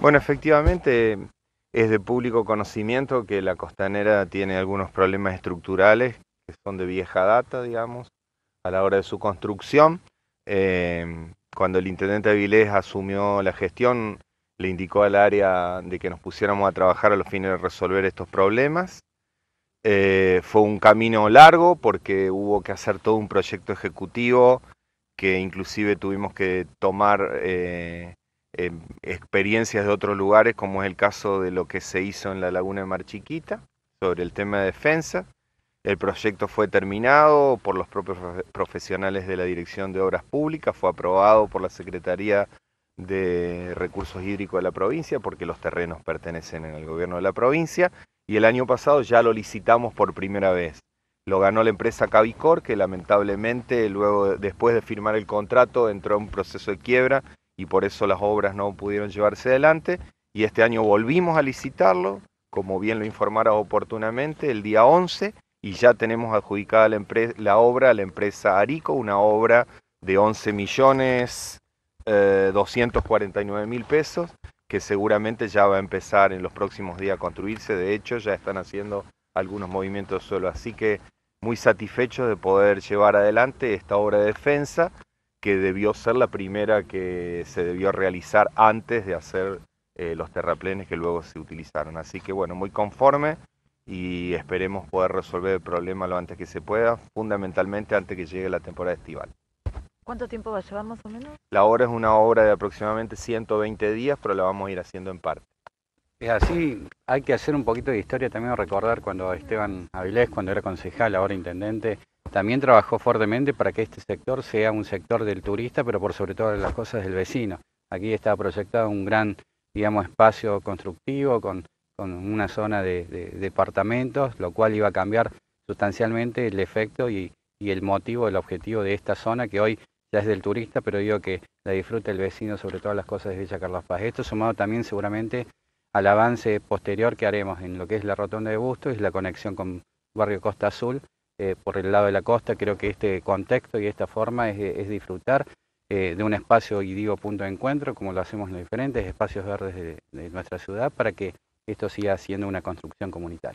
Bueno, efectivamente es de público conocimiento que la costanera tiene algunos problemas estructurales que son de vieja data, digamos, a la hora de su construcción. Em, cuando el intendente Avilés asumió la gestión, le indicó al área de que nos pusiéramos a trabajar a los fines de resolver estos problemas. Eh, fue un camino largo porque hubo que hacer todo un proyecto ejecutivo que inclusive tuvimos que tomar eh, experiencias de otros lugares, como es el caso de lo que se hizo en la Laguna de Mar Chiquita, sobre el tema de defensa. El proyecto fue terminado por los propios profesionales de la Dirección de Obras Públicas, fue aprobado por la Secretaría de Recursos Hídricos de la provincia, porque los terrenos pertenecen al gobierno de la provincia, y el año pasado ya lo licitamos por primera vez. Lo ganó la empresa Cavicor, que lamentablemente luego, después de firmar el contrato, entró en un proceso de quiebra y por eso las obras no pudieron llevarse adelante. Y este año volvimos a licitarlo, como bien lo informara oportunamente, el día 11 y ya tenemos adjudicada la, obra a la empresa Arico, una obra de 11 millones 249 eh, mil pesos que seguramente ya va a empezar en los próximos días a construirse. De hecho, ya están haciendo algunos movimientos de suelo, Así que muy satisfechos de poder llevar adelante esta obra de defensa que debió ser la primera que se debió realizar antes de hacer eh, los terraplenes que luego se utilizaron. Así que bueno, muy conforme y esperemos poder resolver el problema lo antes que se pueda, fundamentalmente antes que llegue la temporada estival. ¿Cuánto tiempo va a llevar más o menos? La obra es una obra de aproximadamente 120 días, pero la vamos a ir haciendo en parte. Es así, hay que hacer un poquito de historia también, recordar cuando Esteban Avilés, cuando era concejal, ahora intendente, también trabajó fuertemente para que este sector sea un sector del turista, pero por sobre todo las cosas del vecino. Aquí está proyectado un gran, digamos, espacio constructivo con, una zona de, departamentos, lo cual iba a cambiar sustancialmente el efecto y, el motivo, el objetivo de esta zona que hoy ya es del turista, pero digo que la disfruta el vecino sobre todas las cosas de Villa Carlos Paz. Esto sumado también seguramente al avance posterior que haremos en lo que es la rotonda de Bustos y la conexión con Barrio Costa Azul, eh, por el lado de la costa. Creo que este contexto y esta forma es, disfrutar eh, de un espacio, y digo punto de encuentro, como lo hacemos en los diferentes espacios verdes de nuestra ciudad, para que esto siga siendo una construcción comunitaria.